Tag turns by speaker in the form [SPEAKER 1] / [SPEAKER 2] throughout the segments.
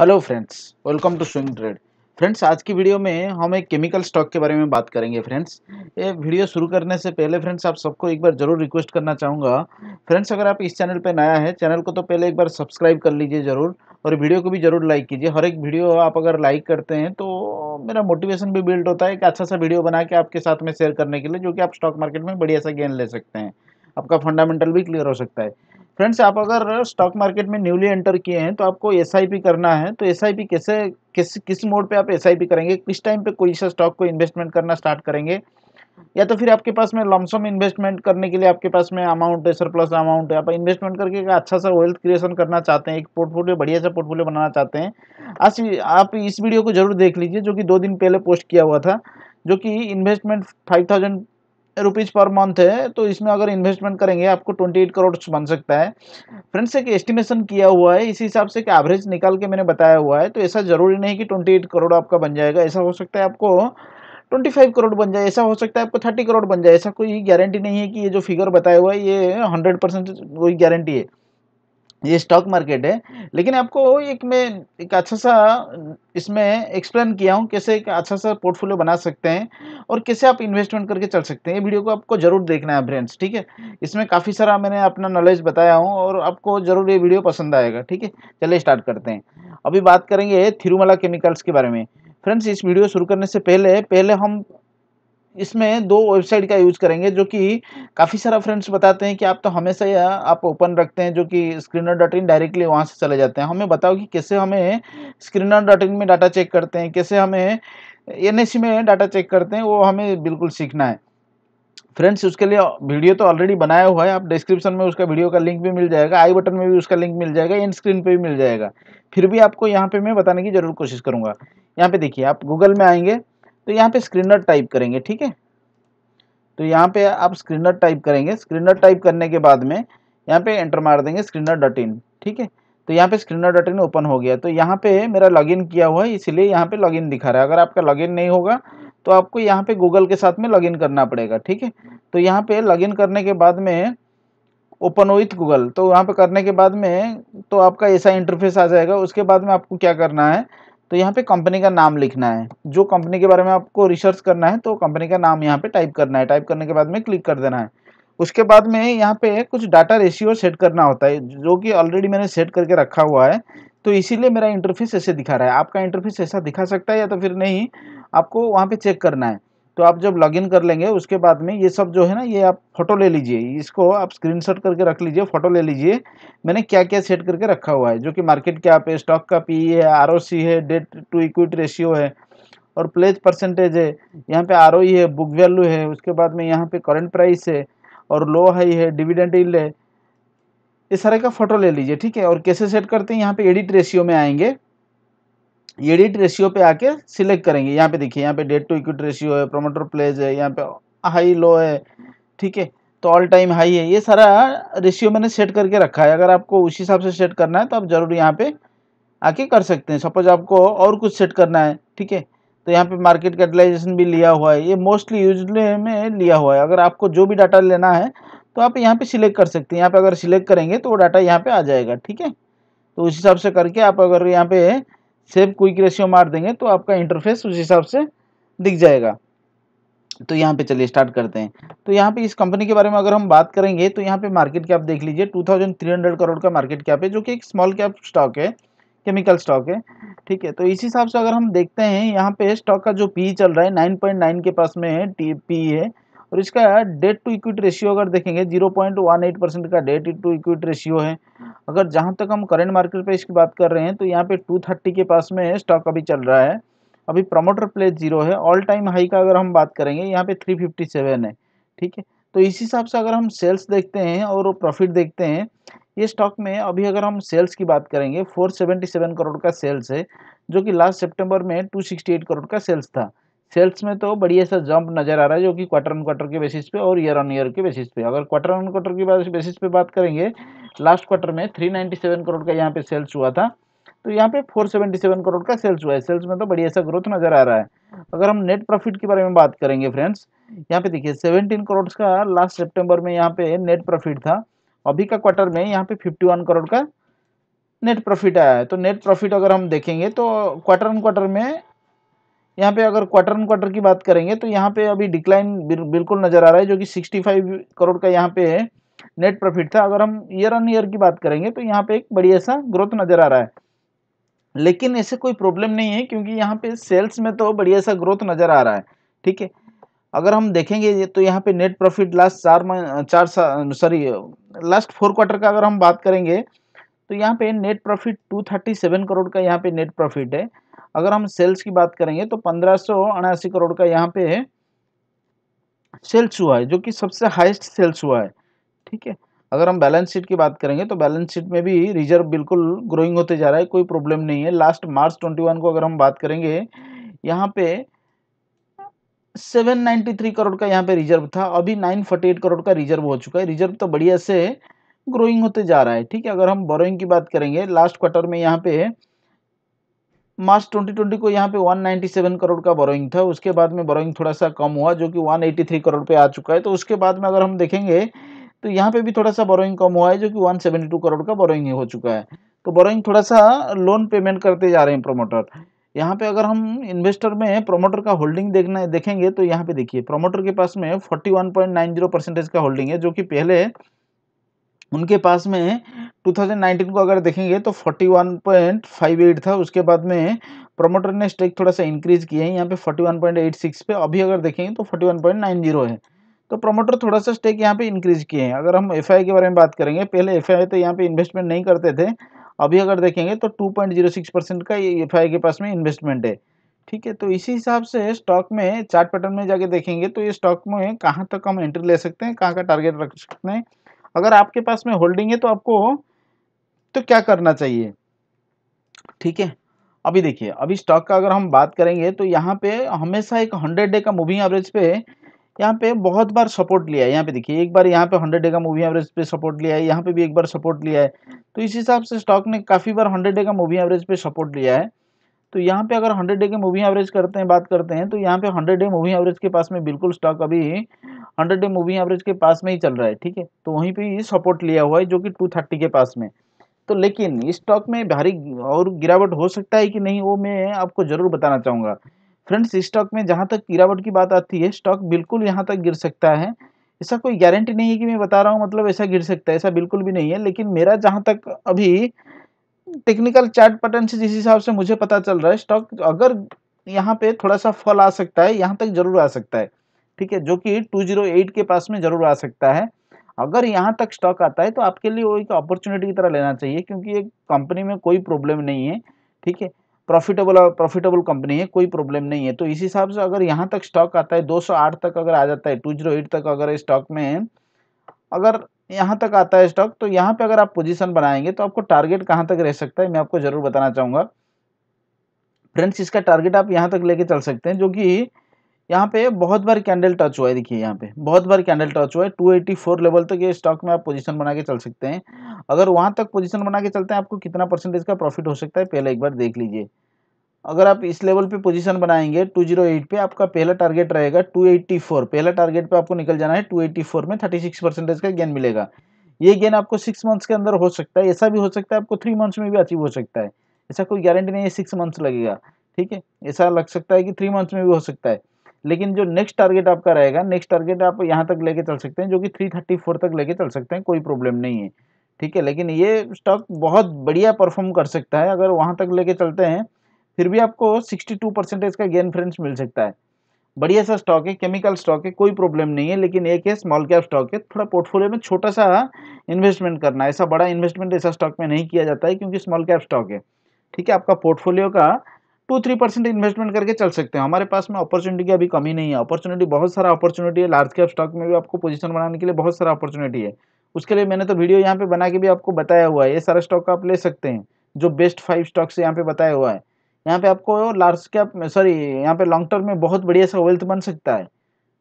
[SPEAKER 1] hello friends welcome to swing trade friends आज की video में हम एक केमिकल स्टॉक के बारे में बात करेंगे फ्रेंड्स ये वीडियो शुरू करने से पहले फ्रेंड्स आप सबको एक बार ज़रूर रिक्वेस्ट करना चाहूँगा फ्रेंड्स अगर आप इस चैनल पे नया है चैनल को तो पहले एक बार सब्सक्राइब कर लीजिए ज़रूर और वीडियो को भी ज़रूर लाइक कीजिए हर एक वीडियो आप अगर लाइक करते हैं तो मेरा मोटिवेशन भी बिल्ड होता है एक अच्छा सा वीडियो बना के आपके साथ में शेयर करने के लिए जो कि आप स्टॉक मार्केट में बढ़िया सा गेन ले सकते हैं आपका फंडामेंटल भी क्लियर हो सकता है फ्रेंड्स आप अगर स्टॉक मार्केट में न्यूली एंटर किए हैं तो आपको एस करना है तो एस कैसे किस किस मोड पे आप एस करेंगे किस टाइम पे कोई सा स्टॉक को इन्वेस्टमेंट करना स्टार्ट करेंगे या तो फिर आपके पास में लमसम इन्वेस्टमेंट करने के लिए आपके पास में अमाउंट है सरप्लस अमाउंट है आप इन्वेस्टमेंट करके अच्छा सा वेल्थ क्रिएशन करना चाहते हैं एक पोर्टफोलियो बढ़िया सा पोर्टफोलियो बनाना चाहते हैं आज आप इस वीडियो को जरूर देख लीजिए जो कि दो दिन पहले पोस्ट किया हुआ था जो कि investment five thousand rupees per month है तो इसमें अगर इन्वेस्टमेंट करेंगे आपको ट्वेंटी एट करोड़ बन सकता है फ्रेंड्स एक एस्टिमेशन किया हुआ है इसी हिसाब से एक एवरेज निकाल के मैंने बताया हुआ है तो ऐसा ज़रूरी नहीं कि ट्वेंटी एट करोड़ आपका बन जाएगा ऐसा हो सकता है आपको ट्वेंटी फाइव करोड़ बन जाए ऐसा हो सकता है आपको थर्टी करोड़ बन जाए ऐसा कोई गारंटी नहीं है कि ये जो फिगर बताया हुआ है ये हंड्रेड परसेंट कोई गारंटी है ये स्टॉक मार्केट है लेकिन आपको एक मैं एक अच्छा सा इसमें एक्सप्लेन किया हूँ कैसे एक अच्छा सा पोर्टफोलियो बना सकते हैं और कैसे आप इन्वेस्टमेंट करके चल सकते हैं ये वीडियो को आपको ज़रूर देखना है फ्रेंड्स ठीक है इसमें काफ़ी सारा मैंने अपना नॉलेज बताया हूँ और आपको ज़रूर ये वीडियो पसंद आएगा ठीक है चलिए स्टार्ट करते हैं अभी बात करेंगे थिरुमला केमिकल्स के बारे में फ्रेंड्स इस वीडियो शुरू करने से पहले पहले हम इसमें दो वेबसाइट का यूज करेंगे जो कि काफ़ी सारा फ्रेंड्स बताते हैं कि आप तो हमेशा या आप ओपन रखते हैं जो कि स्क्रीनर डॉट इन डायरेक्टली वहाँ से चले जाते हैं हमें बताओ कि कैसे हमें स्क्रीनर डॉट इन में डाटा चेक करते हैं कैसे हमें एन e में डाटा चेक करते हैं वो हमें बिल्कुल सीखना है फ्रेंड्स उसके लिए वीडियो तो ऑलरेडी बनाया हुआ है आप डिस्क्रिप्शन में उसका वीडियो का लिंक भी मिल जाएगा आई बटन में भी उसका लिंक मिल जाएगा एंड स्क्रीन पे भी मिल जाएगा फिर भी आपको यहाँ पे मैं बताने की जरूर कोशिश करूँगा यहाँ पे देखिए आप गूगल में आएंगे तो यहाँ पे स्क्रीनर टाइप करेंगे ठीक है तो यहाँ पे आप स्क्रीनर टाइप करेंगे स्क्रीनर टाइप करने के बाद में यहाँ पे एंटर मार देंगे स्क्रीनर डॉट इन ठीक है तो यहाँ पे स्क्रीनर डॉट इन ओपन हो गया तो यहाँ पे मेरा लॉगिन किया हुआ है इसलिए यहाँ पे लॉगिन दिखा रहा है अगर आपका लॉगिन नहीं होगा तो आपको यहाँ पे गूगल के साथ में लॉगिन करना पड़ेगा ठीक है तो यहाँ पे लॉगिन करने के बाद में ओपन विथ गूगल तो यहाँ पे करने के बाद में तो आपका ऐसा इंटरफेस आ जाएगा उसके बाद में आपको क्या करना है तो यहाँ पे कंपनी का नाम लिखना है जो कंपनी के बारे में आपको रिसर्च करना है तो कंपनी का नाम यहाँ पे टाइप करना है टाइप करने के बाद में क्लिक कर देना है उसके बाद में यहाँ पे कुछ डाटा रेशियो सेट करना होता है जो कि ऑलरेडी मैंने सेट करके रखा हुआ है तो इसीलिए मेरा इंटरफेस ऐसे दिखा रहा है आपका इंटरफेस ऐसा दिखा सकता है या तो फिर नहीं आपको वहाँ पे चेक करना है तो आप जब लॉगिन कर लेंगे उसके बाद में ये सब जो है ना ये आप फोटो ले लीजिए इसको आप स्क्रीनशॉट करके रख लीजिए फोटो ले लीजिए मैंने क्या क्या सेट करके रखा हुआ है जो कि मार्केट क्या पे स्टॉक का पी है आर e है डेट टू इक्विट रेशियो है और प्लेज परसेंटेज है यहाँ पे आर e है बुक वैल्यू है उसके बाद में यहाँ पे करंट प्राइस है और लो हाई है डिविडेंड इल है इस सारे का फोटो ले लीजिए ठीक है और कैसे सेट करते हैं यहाँ पे एडिट रेशियो में आएंगे एडिट रेशियो पे आके सिलेक्ट करेंगे यहाँ पे देखिए यहाँ पे डेट टू इक्विट रेशियो है प्रोमोटर प्लेज है यहाँ पे हाई लो है ठीक है तो ऑल टाइम हाई है ये सारा रेशियो मैंने सेट करके रखा है अगर आपको उसी हिसाब से सेट करना है तो आप ज़रूर यहाँ पे आके कर सकते हैं सपोज आपको और कुछ सेट करना है ठीक है तो यहाँ पे मार्केट कैटलाइजेशन भी लिया हुआ है ये मोस्टली यूजली में लिया हुआ है अगर आपको जो भी डाटा लेना है तो आप यहाँ पे सिलेक्ट कर सकते हैं यहाँ पे अगर सिलेक्ट करेंगे तो वो डाटा यहाँ पे आ जाएगा ठीक है तो उस हिसाब से करके आप अगर यहाँ पे सेव क्विक रेशियो मार देंगे तो आपका इंटरफेस उस हिसाब से दिख जाएगा तो यहाँ पे चलिए स्टार्ट करते हैं तो यहाँ पे इस कंपनी के बारे में अगर हम बात करेंगे तो यहाँ पे मार्केट कैप देख लीजिए 2300 करोड़ का मार्केट कैप है जो कि एक स्मॉल कैप स्टॉक है केमिकल स्टॉक है ठीक है तो इस हिसाब से अगर हम देखते हैं यहाँ पे स्टॉक का जो पी चल रहा है नाइन के पास में है टी पी है और इसका डेट टू इक्विट रेशियो अगर देखेंगे zero point one eight percent का डेट टू इक्विट रेशियो है अगर जहाँ तक हम करेंट मार्केट पे इसकी बात कर रहे हैं तो यहाँ पे टू थर्टी के पास में स्टॉक अभी चल रहा है अभी प्रमोटर प्लेस जीरो है ऑल टाइम हाई का अगर हम बात करेंगे यहाँ पे थ्री फिफ्टी सेवन है ठीक है तो इस हिसाब से अगर हम सेल्स देखते हैं और प्रॉफिट देखते हैं ये स्टॉक में अभी अगर हम सेल्स की बात करेंगे 477 करोड़ का सेल्स है जो कि लास्ट सितंबर में 268 करोड़ का सेल्स था सेल्स में तो बढ़िया सा जंप नजर आ रहा है जो कि क्वार्टर ऑन क्वार्टर के बेसिस पे और ईयर ऑन ईयर के बेसिस पे अगर क्वार्टर ऑन क्वार्टर की बेसिस पे बात करेंगे लास्ट क्वार्टर में 397 करोड़ का यहाँ पे सेल्स हुआ था तो यहाँ पे 477 करोड़ का सेल्स हुआ है सेल्स में तो बढ़िया सा ग्रोथ नजर आ रहा है अगर हम नेट प्रॉफिट के बारे में बात करेंगे फ्रेंड्स यहाँ पे देखिए सेवेंटीन करोड़ का लास्ट सेप्टेम्बर में यहाँ पे नेट प्रॉफिट था अभी का क्वार्टर में यहाँ पे फिफ्टी करोड़ का नेट प्रॉफिट आया है तो नेट प्रॉफिट अगर हम देखेंगे तो क्वार्टर ऑन क्वार्टर में यहाँ पे अगर क्वार्टर ऑन क्वार्टर की बात करेंगे तो यहाँ पे अभी डिक्लाइन बिल्कुल नज़र आ रहा है जो कि 65 करोड़ का यहाँ पे है नेट प्रॉफिट था अगर हम ईयर ऑन ईयर की बात करेंगे तो यहाँ पे एक बढ़िया सा ग्रोथ नज़र आ रहा है लेकिन ऐसे कोई प्रॉब्लम नहीं है क्योंकि यहाँ पे सेल्स में तो बढ़िया सा ग्रोथ नज़र आ रहा है ठीक है अगर हम देखेंगे तो यहाँ पे नेट प्रॉफिट लास्ट चार चार सॉरी लास्ट फोर क्वार्टर का अगर हम बात करेंगे तो यहाँ पे नेट प्रॉफिट टू करोड़ का यहाँ पे नेट प्रॉफिट है अगर हम सेल्स की बात करेंगे तो पंद्रह करोड़ का यहाँ पे सेल्स हुआ है जो कि सबसे हाईएस्ट सेल्स हुआ है ठीक है अगर हम बैलेंस शीट की बात करेंगे तो बैलेंस शीट में भी रिजर्व बिल्कुल ग्रोइंग होते जा रहा है कोई प्रॉब्लम नहीं है लास्ट मार्च 21 को अगर हम बात करेंगे यहाँ पे 793 करोड़ का यहाँ पे रिजर्व था अभी 948 करोड़ का रिजर्व हो चुका है रिजर्व तो बढ़िया से ग्रोइंग होते जा रहा है ठीक है अगर हम बोरोइंग की बात करेंगे लास्ट क्वार्टर में यहाँ पे मार्च 2020 को यहाँ पे 197 करोड़ का बोरोइंग था उसके बाद में बोरोइंग थोड़ा सा कम हुआ जो कि 183 करोड़ पे आ चुका है तो उसके बाद में अगर हम देखेंगे तो यहाँ पे भी थोड़ा सा बोरोइंग कम हुआ है जो कि 172 करोड़ का बोरोइंग हो चुका है तो बोरोइंग थोड़ा सा लोन पेमेंट करते जा रहे हैं प्रोमोटर यहाँ पे अगर हम इन्वेस्टर में प्रोमोटर का होल्डिंग देखना देखेंगे तो यहाँ पे देखिए प्रोमोटर के पास में फोर्टी परसेंटेज का होल्डिंग है जो कि पहले उनके पास में 2019 को अगर देखेंगे तो 41.58 था उसके बाद में प्रमोटर ने स्टेक थोड़ा सा इंक्रीज किया है यहाँ पे 41.86 पे अभी अगर देखेंगे तो 41.90 है तो प्रमोटर थोड़ा सा स्टेक यहाँ पे इंक्रीज किए हैं अगर हम एफ के बारे में बात करेंगे पहले एफ तो यहाँ पे इन्वेस्टमेंट नहीं करते थे अभी अगर देखेंगे तो टू परसेंट का एफ के पास में इन्वेस्टमेंट है ठीक है तो इसी हिसाब से स्टॉक में चार्ट पैटर्न में जाके देखेंगे तो ये स्टॉक में कहाँ तक हम एंट्री ले सकते हैं कहाँ का टारगेट रख सकते हैं अगर आपके पास में होल्डिंग है तो आपको तो क्या करना चाहिए ठीक है अभी देखिए अभी स्टॉक का अगर हम बात करेंगे तो यहाँ पे हमेशा एक हंड्रेड डे का मूविंग एवरेज पे यहाँ पे बहुत बार सपोर्ट लिया है यहाँ पे देखिए एक बार यहाँ पे हंड्रेड डे का मूविंग एवरेज पे सपोर्ट लिया है यहाँ पे भी एक बार सपोर्ट लिया है तो इस हिसाब से स्टॉक ने काफ़ी बार हंड्रेड डे का मूविंग एवरेज पे सपोर्ट लिया है तो यहाँ पे अगर हंड्रेड डे के मूवी एवरेज करते हैं बात करते हैं तो यहाँ पे हंड्रेड डे मूवी एवरेज के पास में बिल्कुल स्टॉक अभी हंड्रेड डे मूवी एवरेज के पास में ही चल रहा है ठीक है तो वहीं पे ये सपोर्ट लिया हुआ है जो कि टू थर्टी के पास में तो लेकिन इस स्टॉक में भारी और गिरावट हो सकता है कि नहीं वो मैं आपको ज़रूर बताना चाहूँगा फ्रेंड्स इस स्टॉक में जहाँ तक गिरावट की बात आती है स्टॉक बिल्कुल यहाँ तक गिर सकता है ऐसा कोई गारंटी नहीं है कि मैं बता रहा हूँ मतलब ऐसा गिर सकता है ऐसा बिल्कुल भी नहीं है लेकिन मेरा जहाँ तक अभी टेक्निकल चार्ट पैटर्न से जिस हिसाब से मुझे पता चल रहा है स्टॉक अगर यहाँ पे थोड़ा सा फॉल आ सकता है यहाँ तक जरूर आ सकता है ठीक है जो कि 208 के पास में जरूर आ सकता है अगर यहाँ तक स्टॉक आता है तो आपके लिए वो एक अपॉर्चुनिटी की तरह लेना चाहिए क्योंकि एक कंपनी में कोई प्रॉब्लम नहीं है ठीक है प्रॉफिटेबल और प्रॉफिटेबल कंपनी है कोई प्रॉब्लम नहीं है तो इस हिसाब से अगर यहाँ तक स्टॉक आता है 208 तक अगर आ जाता है 208 तक अगर स्टॉक में अगर यहाँ तक आता है स्टॉक तो यहाँ पे अगर आप पोजीशन बनाएंगे तो आपको टारगेट कहाँ तक रह सकता है मैं आपको ज़रूर बताना चाहूँगा फ्रेंड्स इसका टारगेट आप यहाँ तक लेके चल सकते हैं जो कि यहाँ पे बहुत बार कैंडल टच हुआ है देखिए यहाँ पे बहुत बार कैंडल टच हुआ है 284 लेवल तक ये स्टॉक में आप पोजीशन बना के चल सकते हैं अगर वहाँ तक पोजीशन बना के चलते हैं आपको कितना परसेंटेज का प्रॉफिट हो सकता है पहले एक बार देख लीजिए अगर आप इस लेवल पे पोजीशन बनाएंगे 208 पे आपका पहला टारगेट रहेगा 284 पहला टारगेट पे आपको निकल जाना है 284 में 36 परसेंटेज का गेन मिलेगा ये गेन आपको सिक्स मंथ्स के अंदर हो सकता है ऐसा भी हो सकता है आपको थ्री मंथ्स में भी अचीव हो सकता है ऐसा कोई गारंटी नहीं है सिक्स मंथ्स लगेगा ठीक है ऐसा लग सकता है कि थ्री मंथ्स में भी हो सकता है लेकिन जो नेक्स्ट टारगेट आपका रहेगा नेक्स्ट टारगेट आप यहाँ तक लेके चल सकते हैं जो कि थ्री थर्टी फोर तक लेके चल सकते हैं कोई प्रॉब्लम नहीं है ठीक है लेकिन ये स्टॉक बहुत बढ़िया परफॉर्म कर सकता है अगर वहाँ तक लेके चलते हैं फिर भी आपको 62 परसेंटेज का गेन फ्रेंड्स मिल सकता है बढ़िया सा स्टॉक है केमिकल स्टॉक है कोई प्रॉब्लम नहीं है लेकिन एक है स्मॉल कैप स्टॉक है थोड़ा पोर्टफोलियो में छोटा सा इन्वेस्टमेंट करना ऐसा बड़ा इन्वेस्टमेंट ऐसा स्टॉक में नहीं किया जाता है क्योंकि स्मॉल कैप स्टॉक है ठीक है आपका पोर्टफोलियो का टू थ्री परसेंट इन्वेस्टमेंट करके चल सकते हैं हमारे पास में अपॉर्चुनिटी की अभी कमी नहीं है अपॉर्चुनिटी बहुत सारा अपॉर्चुनिटी है लार्ज कैप स्टॉक में भी आपको पोजीशन बनाने के लिए बहुत सारा अपॉर्चुनिटी है उसके लिए मैंने तो वीडियो यहाँ पे बना के भी आपको बताया हुआ है ये सारा स्टॉक आप ले सकते हैं जो बेस्ट फाइव स्टॉक्स यहाँ पे बताया हुआ है यहाँ पे आपको लार्ज कैप सॉरी यहाँ पे लॉन्ग टर्म में बहुत बढ़िया सा वेल्थ बन सकता है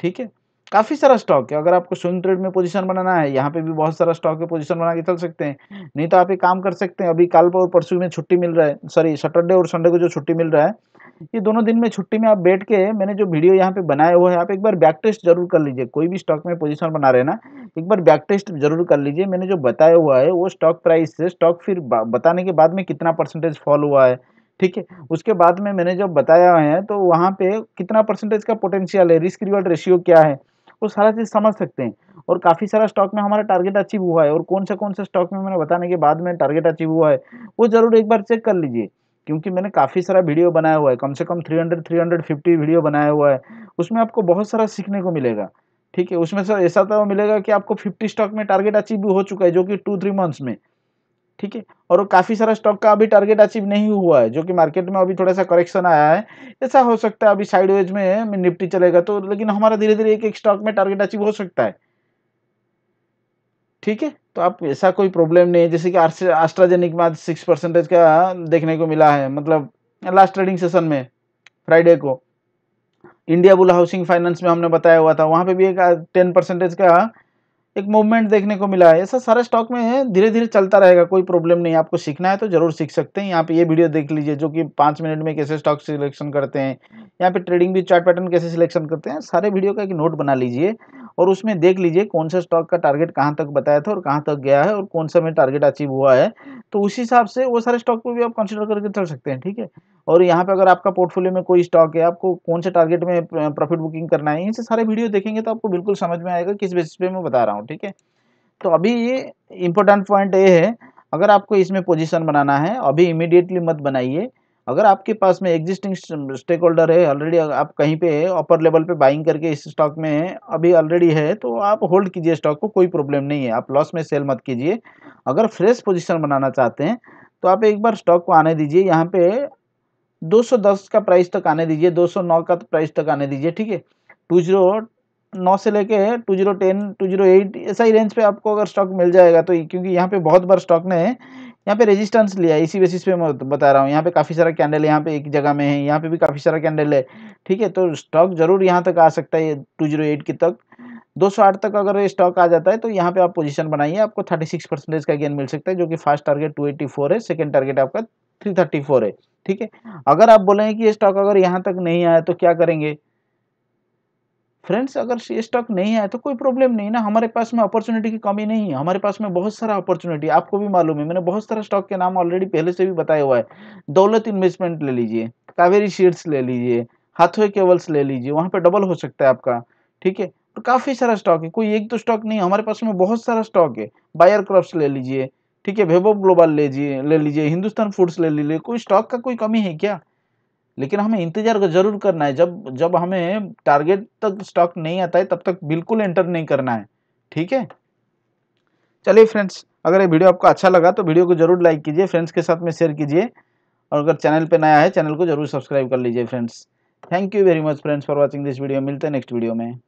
[SPEAKER 1] ठीक है काफ़ी सारा स्टॉक है अगर आपको स्विंग ट्रेड में पोजीशन बनाना है यहाँ पे भी बहुत सारा स्टॉक है पोजीशन बना के चल सकते हैं नहीं तो आप एक काम कर सकते हैं अभी कल और परसों में छुट्टी मिल रहा है सॉरी सैटरडे और संडे को जो छुट्टी मिल रहा है ये दोनों दिन में छुट्टी में आप बैठ के मैंने जो वीडियो यहाँ पे बनाया हुआ है आप एक बार बैक टेस्ट जरूर कर लीजिए कोई भी स्टॉक में पोजीशन बना रहे ना एक बार बैक टेस्ट जरूर कर लीजिए मैंने जो बताया हुआ है वो स्टॉक प्राइस से स्टॉक फिर बताने के बाद में कितना परसेंटेज फॉल हुआ है ठीक है उसके बाद में मैंने जब बताया है तो वहाँ पे कितना परसेंटेज का पोटेंशियल है रिस्क रिवर्ड रेशियो क्या है वो सारा चीज़ समझ सकते हैं और काफ़ी सारा स्टॉक में हमारा टारगेट अचीव हुआ है और कौन सा कौन सा स्टॉक में मैंने बताने के बाद में टारगेट अचीव हुआ है वो ज़रूर एक बार चेक कर लीजिए क्योंकि मैंने काफ़ी सारा वीडियो बनाया हुआ है कम से कम 300 350 वीडियो बनाया हुआ है उसमें आपको बहुत सारा सीखने को मिलेगा ठीक है उसमें सर ऐसा तो मिलेगा कि आपको 50 स्टॉक में टारगेट अचीव हो चुका है जो कि टू थ्री मंथ्स में ठीक है और काफ़ी सारा स्टॉक का अभी टारगेट अचीव नहीं हुआ है जो कि मार्केट में अभी थोड़ा सा करेक्शन आया है ऐसा हो सकता है अभी साइड वेज में निफ्टी चलेगा तो लेकिन हमारा धीरे धीरे एक एक स्टॉक में टारगेट अचीव हो सकता है ठीक है तो आप ऐसा कोई प्रॉब्लम नहीं है जैसे कि आस्ट्राजेनिक में आज सिक्स परसेंटेज का देखने को मिला है मतलब लास्ट ट्रेडिंग सेशन में फ्राइडे को इंडिया बुल हाउसिंग फाइनेंस में हमने बताया हुआ था वहाँ पे भी एक टेन परसेंटेज का एक मूवमेंट देखने को मिला है ऐसा सारा स्टॉक में है धीरे धीरे चलता रहेगा कोई प्रॉब्लम नहीं आपको सीखना है तो जरूर सीख सकते हैं यहाँ पे ये वीडियो देख लीजिए जो कि पाँच मिनट में कैसे स्टॉक सिलेक्शन करते हैं यहाँ पे ट्रेडिंग भी चार्ट पैटर्न कैसे सिलेक्शन करते हैं सारे वीडियो का एक नोट बना लीजिए और उसमें देख लीजिए कौन सा स्टॉक का टारगेट कहाँ तक बताया था और कहाँ तक गया है और कौन सा में टारगेट अचीव हुआ है तो उस हिसाब से वो सारे स्टॉक को भी आप कंसिडर करके चल सकते हैं ठीक है और यहाँ पर अगर आपका पोर्टफोलियो में कोई स्टॉक है आपको कौन से टारगेट में प्रॉफिट बुकिंग करना है इनसे सारे वीडियो देखेंगे तो आपको बिल्कुल समझ में आएगा किस बेसिस पे मैं बता रहा हूँ ठीक है तो अभी ये इंपॉर्टेंट पॉइंट ये है अगर आपको इसमें पोजीशन बनाना है अभी इमिडिएटली मत बनाइए अगर आपके पास में एग्जिस्टिंग स्टेक होल्डर है ऑलरेडी आप कहीं पे है अपर लेवल पे बाइंग करके इस स्टॉक में है अभी ऑलरेडी है तो आप होल्ड कीजिए स्टॉक को कोई प्रॉब्लम नहीं है आप लॉस में सेल मत कीजिए अगर फ्रेश पोजिशन बनाना चाहते हैं तो आप एक बार स्टॉक को आने दीजिए यहाँ पे 210 का प्राइस तक आने दीजिए दो का प्राइस तक आने दीजिए ठीक है टू जीरो नौ से लेके two zero ten two zero eight ऐसा ही रेंज पे आपको अगर स्टॉक मिल जाएगा तो क्योंकि यहाँ पे बहुत बार स्टॉक ने यहाँ पे रेजिस्टेंस लिया इसी बेसिस पे मैं बता रहा हूँ यहाँ पे काफ़ी सारा कैंडल यहाँ पे एक जगह में है यहाँ पे भी काफ़ी सारा कैंडल है ठीक है तो स्टॉक जरूर यहाँ तक आ सकता है टू जीरो एट की तक दो सौ आठ तक अगर स्टॉक आ जाता है तो यहाँ पे आप पोजीशन बनाइए आपको थर्टी सिक्स परसेंटेज का गेन मिल सकता है जो कि फर्स्ट टारगेट टू फोर है सेकेंड टारगेट आपका थ्री थर्टी फोर है ठीक है अगर आप बोलेंगे कि ये स्टॉक अगर यहाँ तक नहीं आया तो क्या करेंगे फ्रेंड्स अगर स्टॉक नहीं है तो कोई प्रॉब्लम नहीं ना हमारे पास में अपॉर्चुनिटी की कमी नहीं है हमारे पास में बहुत सारा अपॉर्चुनिटी आपको भी मालूम है मैंने बहुत सारा स्टॉक के नाम ऑलरेडी पहले से भी बताया हुआ है दौलत इन्वेस्टमेंट ले लीजिए कावेरी शीट्स ले लीजिए हाथवे केबल्स ले लीजिए वहाँ पर डबल हो सकता है आपका ठीक है तो काफ़ी सारा स्टॉक है कोई एक तो स्टॉक नहीं हमारे पास में बहुत सारा स्टॉक है बायर क्रॉप्स ले लीजिए ठीक है वेबो ग्लोबल ले लीजिए ले लीजिए हिंदुस्तान फूड्स ले लीजिए कोई स्टॉक का कोई कमी है क्या लेकिन हमें इंतजार जरूर करना है जब जब हमें टारगेट तक स्टॉक नहीं आता है तब तक बिल्कुल एंटर नहीं करना है ठीक है चलिए फ्रेंड्स अगर ये वीडियो आपको अच्छा लगा तो वीडियो को जरूर लाइक कीजिए फ्रेंड्स के साथ में शेयर कीजिए और अगर चैनल पे नया है चैनल को जरूर सब्सक्राइब कर लीजिए friends thank you very much friends for watching this video मिलते हैं नेक्स्ट वीडियो में